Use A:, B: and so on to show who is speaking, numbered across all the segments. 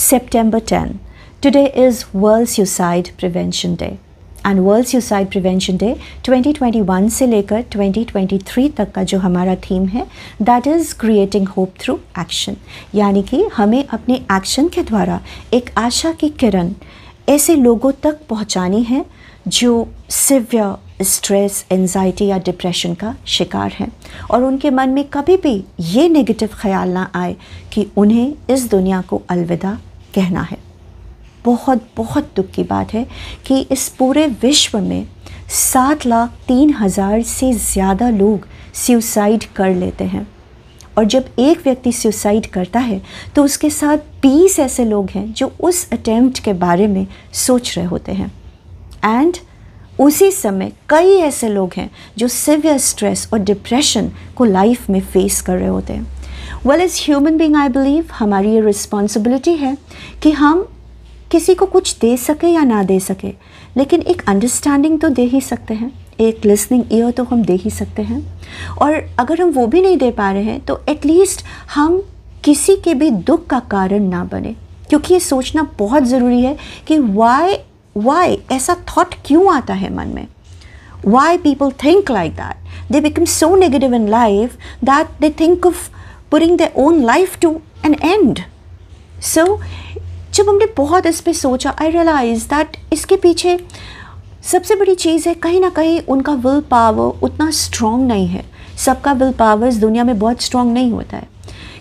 A: September 10. Today is World Suicide Prevention Day. And world suicide prevention day 2021 से लेकर 2023 तक का जो हमारा थीम है that is creating hope through action यानी कि हमें अपने एक्शन के द्वारा एक आशा की किरण ऐसे लोगों तक पहुंचानी है जो सिवियर स्ट्रेस एनजाइटी या डिप्रेशन का शिकार हैं और उनके मन में कभी भी ये नेगेटिव ख्याल ना आए कि उन्हें इस दुनिया को अलविदा कहना है बहुत बहुत दुख की बात है कि इस पूरे विश्व में सात लाख तीन हज़ार से ज़्यादा लोग सुसाइड कर लेते हैं और जब एक व्यक्ति सुसाइड करता है तो उसके साथ बीस ऐसे लोग हैं जो उस अटैम्प्ट के बारे में सोच रहे होते हैं एंड उसी समय कई ऐसे लोग हैं जो सिवियर स्ट्रेस और डिप्रेशन को लाइफ में फेस कर रहे होते हैं well as human being I believe हमारी ये रिस्पॉन्सिबिलिटी है कि हम किसी को कुछ दे सके या ना दे सके लेकिन एक अंडरस्टैंडिंग तो दे ही सकते हैं एक लिसनिंग ईयर तो हम दे ही सकते हैं और अगर हम वो भी नहीं दे पा रहे हैं तो एटलीस्ट हम किसी के भी दुख का कारण ना बने क्योंकि ये सोचना बहुत ज़रूरी है कि वाई वाई ऐसा थॉट क्यों आता है मन में why people think like that they become so negative in life that they think of putting their own life to an end. So, जब हमने बहुत इस पर सोचा आई रियलाइज़ दैट इसके पीछे सबसे बड़ी चीज़ है कहीं ना कहीं उनका विल पावर उतना स्ट्रॉन्ग नहीं है सबका विल पावर इस दुनिया में बहुत स्ट्रॉन्ग नहीं होता है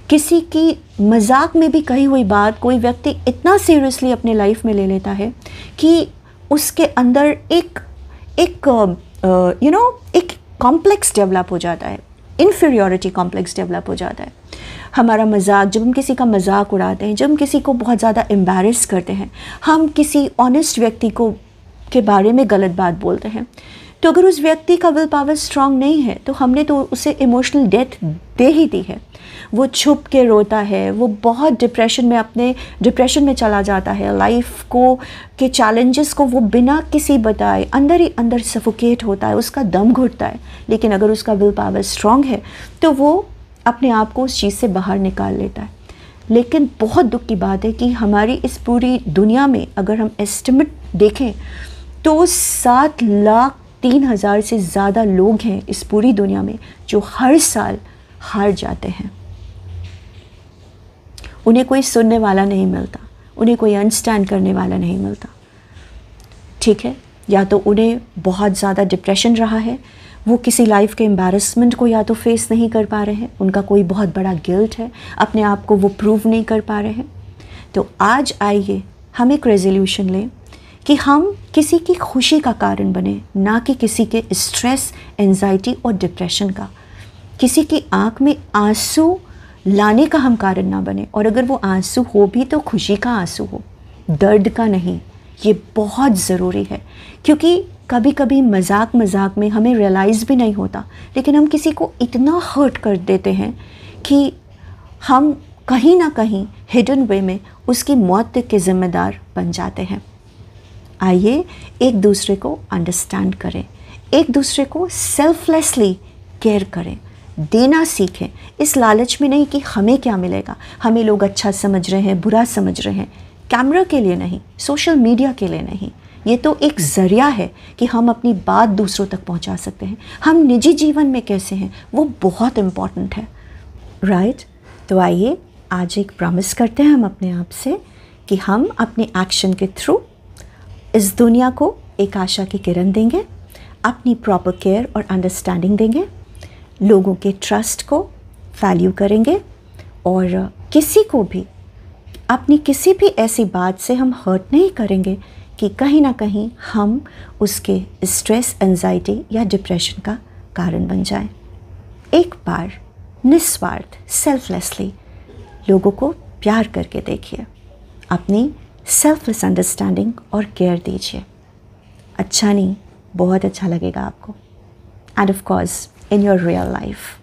A: किसी की मजाक में भी कही हुई बात कोई व्यक्ति इतना सीरियसली अपने लाइफ में ले लेता है कि उसके अंदर एक एक you uh, know you know, एक कॉम्प्लेक्स डेवलप हो जाता है इन्फीरियोरिटी कॉम्प्लेक्स डेवलप हो जाता है हमारा मजाक जब हम किसी का मजाक उड़ाते हैं जब हम किसी को बहुत ज़्यादा एम्बेरस करते हैं हम किसी ऑनेस्ट व्यक्ति को के बारे में गलत बात बोलते हैं तो अगर उस व्यक्ति का विल पावर स्ट्रांग नहीं है तो हमने तो उसे इमोशनल डेथ दे ही दी है वो छुप के रोता है वो बहुत डिप्रेशन में अपने डिप्रेशन में चला जाता है लाइफ को के चैलेंजेस को वो बिना किसी बताए अंदर ही अंदर सफोकेट होता है उसका दम घुटता है लेकिन अगर उसका विल पावर स्ट्रांग है तो वो अपने आप को उस चीज़ से बाहर निकाल लेता है लेकिन बहुत दुख की बात है कि हमारी इस पूरी दुनिया में अगर हम एस्टिमेट देखें तो सात लाख तीन हज़ार से ज़्यादा लोग हैं इस पूरी दुनिया में जो हर साल हार जाते हैं उन्हें कोई सुनने वाला नहीं मिलता उन्हें कोई अंडरस्टैंड करने वाला नहीं मिलता ठीक है या तो उन्हें बहुत ज़्यादा डिप्रेशन रहा है वो किसी लाइफ के एम्बेरसमेंट को या तो फेस नहीं कर पा रहे हैं उनका कोई बहुत बड़ा गिल्ट है अपने आप को वो प्रूव नहीं कर पा रहे हैं तो आज आइए हम एक रेजोल्यूशन लें कि हम किसी की खुशी का कारण बने ना कि किसी के स्ट्रेस एनजाइटी और डिप्रेशन का किसी की आँख में आंसू लाने का हम कारण ना बने और अगर वो आंसू हो भी तो खुशी का आंसू हो दर्द का नहीं ये बहुत ज़रूरी है क्योंकि कभी कभी मजाक मजाक में हमें रियलाइज़ भी नहीं होता लेकिन हम किसी को इतना हर्ट कर देते हैं कि हम कहीं ना कहीं हिडन वे में उसकी मौत के ज़िम्मेदार बन जाते हैं आइए एक दूसरे को अंडरस्टैंड करें एक दूसरे को सेल्फलेसली केयर करें देना सीखें इस लालच में नहीं कि हमें क्या मिलेगा हमें लोग अच्छा समझ रहे हैं बुरा समझ रहे हैं कैमरा के लिए नहीं सोशल मीडिया के लिए नहीं ये तो एक ज़रिया है कि हम अपनी बात दूसरों तक पहुंचा सकते हैं हम निजी जीवन में कैसे हैं वो बहुत इम्पॉर्टेंट है राइट right? तो आइए आज एक प्रॉमिस करते हैं हम अपने आप से कि हम अपने एक्शन के थ्रू इस दुनिया को एक आशा की किरण देंगे अपनी प्रॉपर केयर और अंडरस्टैंडिंग देंगे लोगों के ट्रस्ट को वैल्यू करेंगे और किसी को भी अपनी किसी भी ऐसी बात से हम हर्ट नहीं करेंगे कि कहीं ना कहीं हम उसके स्ट्रेस एनजाइटी या डिप्रेशन का कारण बन जाए एक बार निस्वार्थ सेल्फलेसली लोगों को प्यार करके देखिए अपनी सेल्फलेस अंडरस्टैंडिंग और केयर दीजिए अच्छा नहीं बहुत अच्छा लगेगा आपको and of course in your real life